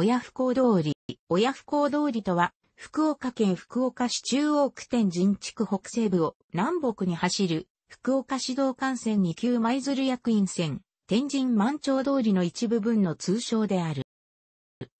親不孝通り。親不孝通りとは、福岡県福岡市中央区天神地区北西部を南北に走る、福岡市道幹線2級舞鶴役員線、天神満潮通りの一部分の通称である。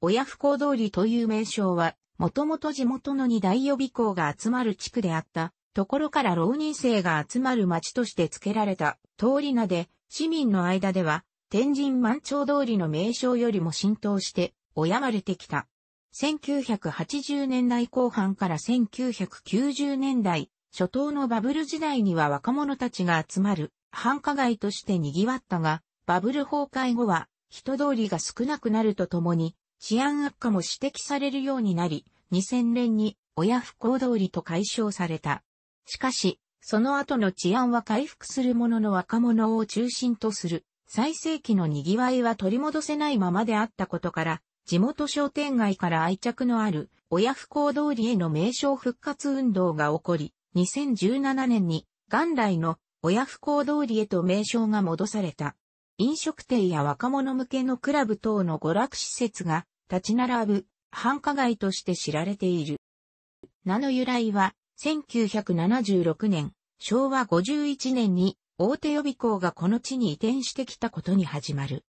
親不孝通りという名称は、もともと地元の二大予備校が集まる地区であった、ところから浪人生が集まる町として付けられた通り名で、市民の間では、天神満潮通りの名称よりも浸透して、敬われてきた。1980年代後半から1990年代、初頭のバブル時代には若者たちが集まる繁華街として賑わったが、バブル崩壊後は人通りが少なくなるとともに治安悪化も指摘されるようになり、2000年に親不孝通りと解消された。しかし、その後の治安は回復するものの若者を中心とする最盛期の賑わいは取り戻せないままであったことから、地元商店街から愛着のある親不孝通りへの名称復活運動が起こり、2017年に元来の親不孝通りへと名称が戻された。飲食店や若者向けのクラブ等の娯楽施設が立ち並ぶ繁華街として知られている。名の由来は1976年、昭和51年に大手予備校がこの地に移転してきたことに始まる。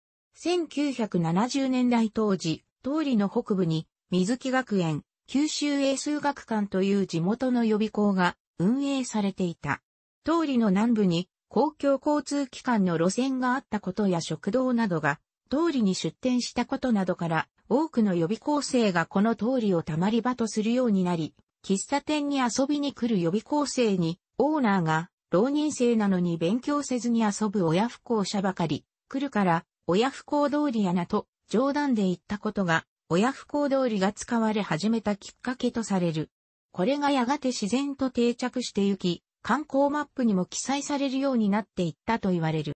1970年代当時、通りの北部に、水木学園、九州英数学館という地元の予備校が運営されていた。通りの南部に公共交通機関の路線があったことや食堂などが通りに出店したことなどから多くの予備校生がこの通りをたまり場とするようになり、喫茶店に遊びに来る予備校生にオーナーが浪人生なのに勉強せずに遊ぶ親不孝者ばかり来るから親不孝通りやなと冗談で言ったことが、親不孝通りが使われ始めたきっかけとされる。これがやがて自然と定着してゆき、観光マップにも記載されるようになっていったと言われる。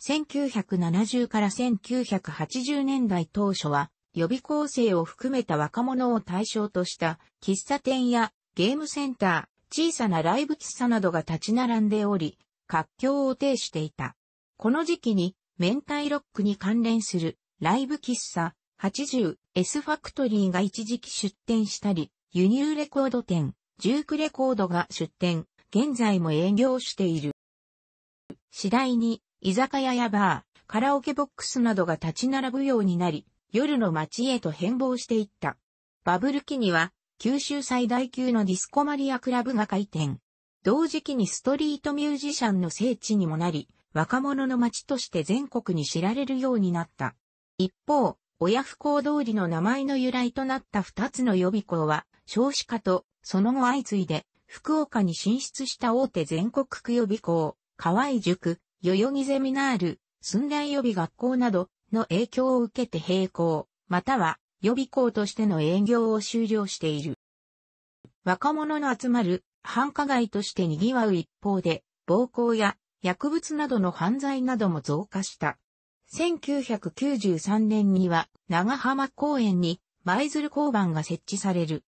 1970から1980年代当初は、予備校生を含めた若者を対象とした喫茶店やゲームセンター、小さなライブ喫茶などが立ち並んでおり、活況を呈していた。この時期に明太ロックに関連するライブ喫茶、80、S ファクトリーが一時期出店したり、輸入レコード店、ジュークレコードが出店、現在も営業している。次第に、居酒屋やバー、カラオケボックスなどが立ち並ぶようになり、夜の街へと変貌していった。バブル期には、九州最大級のディスコマリアクラブが開店。同時期にストリートミュージシャンの聖地にもなり、若者の街として全国に知られるようになった。一方、親不孝通りの名前の由来となった二つの予備校は、少子化と、その後相次いで、福岡に進出した大手全国区予備校、河合塾、代々木ゼミナール、寸大予備学校などの影響を受けて並行、または予備校としての営業を終了している。若者の集まる繁華街として賑わう一方で、暴行や薬物などの犯罪なども増加した。1993年には長浜公園に舞鶴交番が設置される。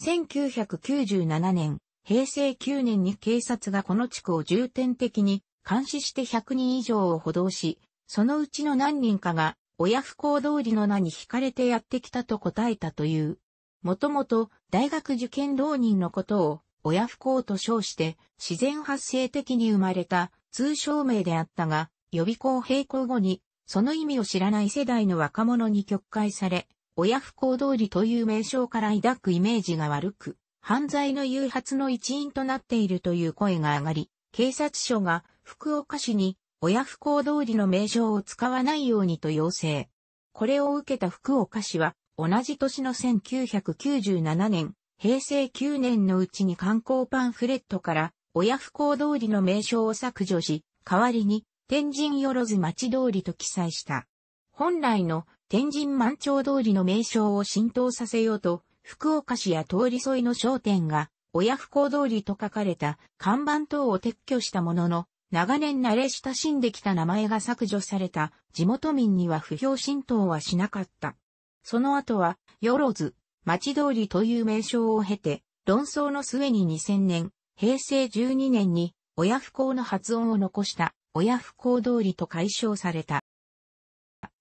1997年、平成9年に警察がこの地区を重点的に監視して100人以上を補導し、そのうちの何人かが親不孝通りの名に惹かれてやってきたと答えたという。もともと大学受験浪人のことを親不孝と称して自然発生的に生まれた通称名であったが、予備校閉校後にその意味を知らない世代の若者に曲解され、親不孝通りという名称から抱くイメージが悪く、犯罪の誘発の一因となっているという声が上がり、警察署が福岡市に親不孝通りの名称を使わないようにと要請。これを受けた福岡市は、同じ年の1997年、平成9年のうちに観光パンフレットから、親不孝通りの名称を削除し、代わりに、天神よろず町通りと記載した。本来の天神満潮通りの名称を浸透させようと、福岡市や通り沿いの商店が、親不幸通りと書かれた看板等を撤去したものの、長年慣れ親しんできた名前が削除された地元民には不評浸透はしなかった。その後は、よろず、町通りという名称を経て、論争の末に2000年、平成12年に、親不幸の発音を残した親不孝通りと解消された。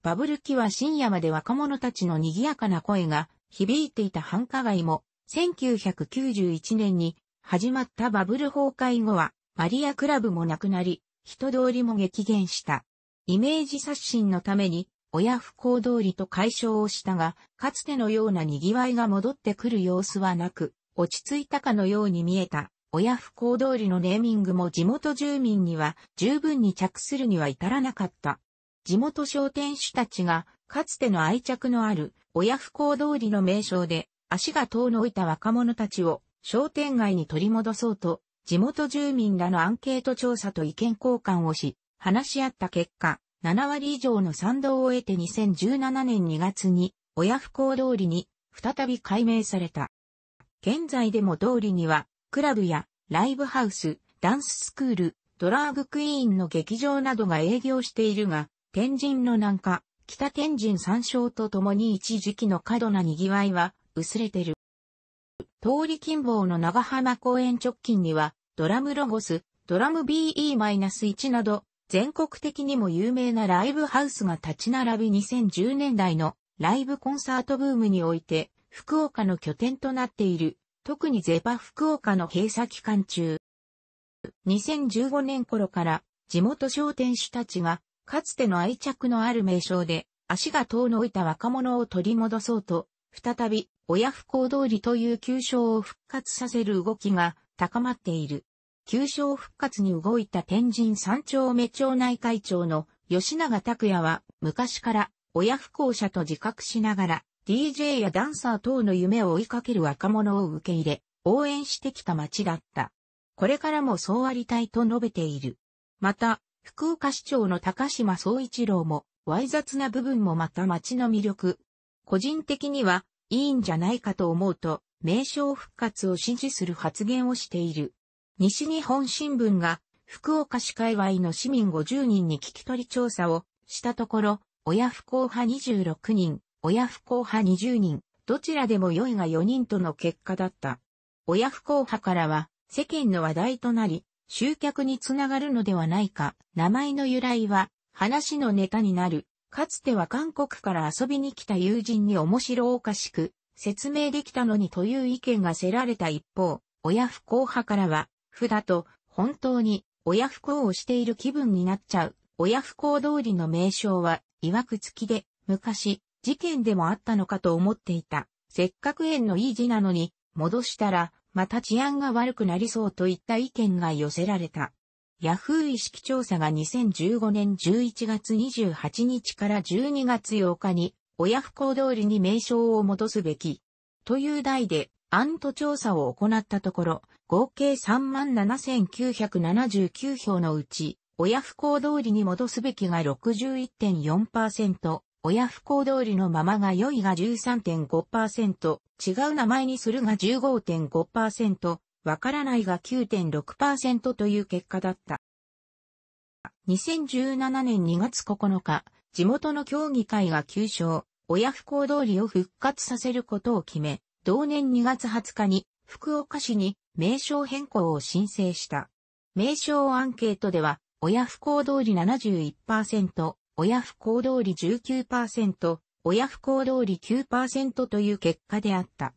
バブル期は深夜まで若者たちの賑やかな声が響いていた繁華街も、1991年に始まったバブル崩壊後は、マリアクラブもなくなり、人通りも激減した。イメージ刷新のために、親不孝通りと解消をしたが、かつてのような賑わいが戻ってくる様子はなく、落ち着いたかのように見えた。親不孝通りのネーミングも地元住民には十分に着するには至らなかった。地元商店主たちが、かつての愛着のある親不孝通りの名称で、足が遠のいた若者たちを商店街に取り戻そうと、地元住民らのアンケート調査と意見交換をし、話し合った結果、7割以上の賛同を得て2017年2月に、親不孝通りに再び改名された。現在でも通りにはクラブやライブハウス、ダンススクール、ドラァグクイーンの劇場などが営業しているが、天神の南下、北天神山椒とともに一時期の過度な賑わいは薄れてる。通り近傍の長浜公園直近には、ドラムロゴス、ドラム BE-1 など、全国的にも有名なライブハウスが立ち並び2010年代のライブコンサートブームにおいて、福岡の拠点となっている特にゼパ福岡の閉鎖期間中。2015年頃から地元商店主たちがかつての愛着のある名称で足が遠のいた若者を取り戻そうと、再び親不幸通りという急所を復活させる動きが高まっている。急所復活に動いた天神三丁目町内会長の吉永拓也は昔から親不幸者と自覚しながら DJ やダンサー等の夢を追いかける若者を受け入れ、応援してきた街だった。これからもそうありたいと述べている。また、福岡市長の高島総一郎も、わい雑な部分もまた街の魅力。個人的には、いいんじゃないかと思うと、名称復活を支持する発言をしている。西日本新聞が、福岡市界隈の市民50人に聞き取り調査をしたところ、親不幸派26人、親不幸派20人、どちらでも良いが4人との結果だった。親不幸派からは、世間の話題となり、集客につながるのではないか。名前の由来は、話のネタになる。かつては韓国から遊びに来た友人に面白おかしく、説明できたのにという意見がせられた一方、親不幸派からは、普だと、本当に、親不幸をしている気分になっちゃう。親不幸通りの名称は、曰く付きで、昔、事件でもあったのかと思っていた。せっかく縁のいい字なのに、戻したら、また治安が悪くなりそうといった意見が寄せられた。ヤフー意識調査が2015年11月28日から12月8日に、親不孝通りに名称を戻すべき。という題で、案と調査を行ったところ、合計37,979票のうち、親不孝通りに戻すべきが61.4%、親不幸通りのままが良いが13.5%、違う名前にするが15.5%、わからないが9.6%という結果だった。2017年2月9日、地元の協議会が急所、親不幸通りを復活させることを決め、同年2月20日に福岡市に名称変更を申請した。名称アンケートでは、親不幸通り71%、親不幸通り19%、親不幸通り9%という結果であった。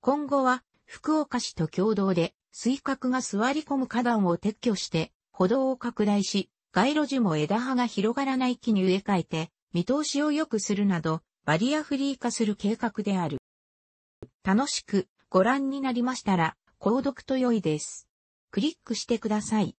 今後は、福岡市と共同で、水角が座り込む花壇を撤去して、歩道を拡大し、街路樹も枝葉が広がらない木に植え替えて、見通しを良くするなど、バリアフリー化する計画である。楽しくご覧になりましたら、購読と良いです。クリックしてください。